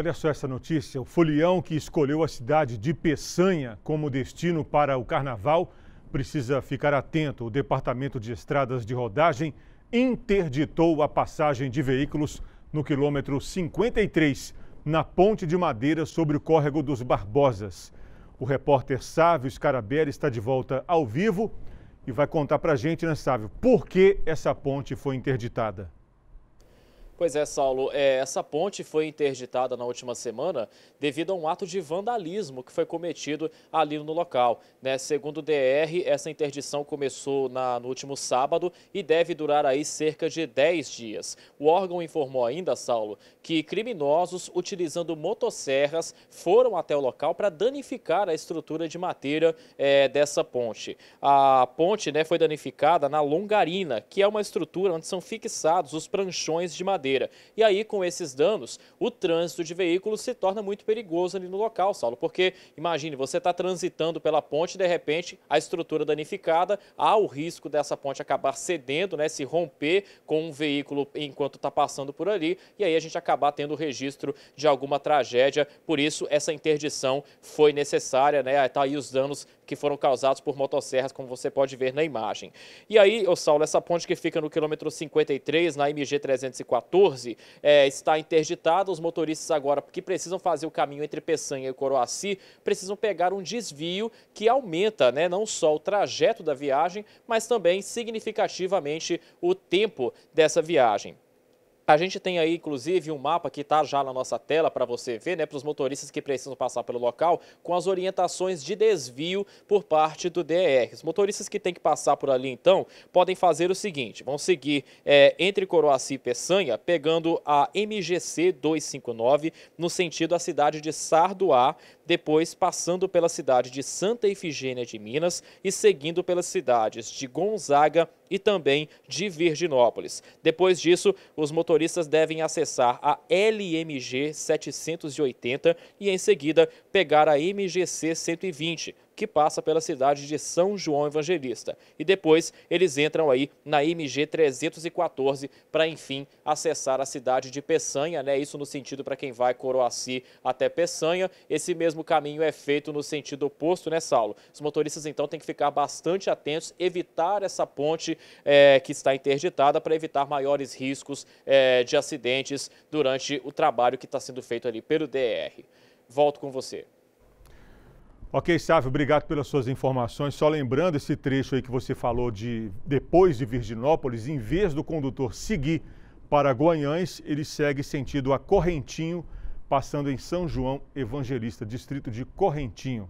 Olha só essa notícia: o folião que escolheu a cidade de Peçanha como destino para o carnaval precisa ficar atento. O Departamento de Estradas de Rodagem interditou a passagem de veículos no quilômetro 53, na ponte de madeira sobre o córrego dos Barbosas. O repórter Sávio Scarabelli está de volta ao vivo e vai contar para a gente, né, Sávio, por que essa ponte foi interditada. Pois é, Saulo, é, essa ponte foi interditada na última semana devido a um ato de vandalismo que foi cometido ali no local. Né? Segundo o DR, essa interdição começou na, no último sábado e deve durar aí cerca de 10 dias. O órgão informou ainda, Saulo, que criminosos utilizando motosserras foram até o local para danificar a estrutura de madeira é, dessa ponte. A ponte né, foi danificada na Longarina, que é uma estrutura onde são fixados os pranchões de madeira madeira. E aí, com esses danos, o trânsito de veículos se torna muito perigoso ali no local, Saulo, porque imagine, você está transitando pela ponte, de repente, a estrutura danificada, há o risco dessa ponte acabar cedendo, né, se romper com um veículo enquanto está passando por ali, e aí a gente acabar tendo registro de alguma tragédia. Por isso, essa interdição foi necessária, né? está aí os danos que foram causados por motosserras, como você pode ver na imagem. E aí, ô Saulo, essa ponte que fica no quilômetro 53, na MG 314, é, está interditada. Os motoristas agora que precisam fazer o caminho entre Peçanha e Coroaci precisam pegar um desvio que aumenta né, não só o trajeto da viagem, mas também significativamente o tempo dessa viagem. A gente tem aí, inclusive, um mapa que está já na nossa tela para você ver, né, para os motoristas que precisam passar pelo local, com as orientações de desvio por parte do DR. Os motoristas que têm que passar por ali, então, podem fazer o seguinte, vão seguir é, entre Coroaci e Peçanha, pegando a MGC 259 no sentido da cidade de Sarduá, depois passando pela cidade de Santa Ifigênia de Minas e seguindo pelas cidades de Gonzaga, e também de Virginópolis. Depois disso, os motoristas devem acessar a LMG 780 e em seguida pegar a MGC 120 que passa pela cidade de São João Evangelista. E depois eles entram aí na MG 314 para, enfim, acessar a cidade de Peçanha, né? Isso no sentido para quem vai Coroaci até Peçanha. Esse mesmo caminho é feito no sentido oposto, né, Saulo? Os motoristas, então, têm que ficar bastante atentos, evitar essa ponte é, que está interditada para evitar maiores riscos é, de acidentes durante o trabalho que está sendo feito ali pelo DR. Volto com você. Ok, Sávio, obrigado pelas suas informações. Só lembrando esse trecho aí que você falou de depois de Virginópolis, em vez do condutor seguir para Goiânia, ele segue sentido a Correntinho, passando em São João Evangelista, distrito de Correntinho.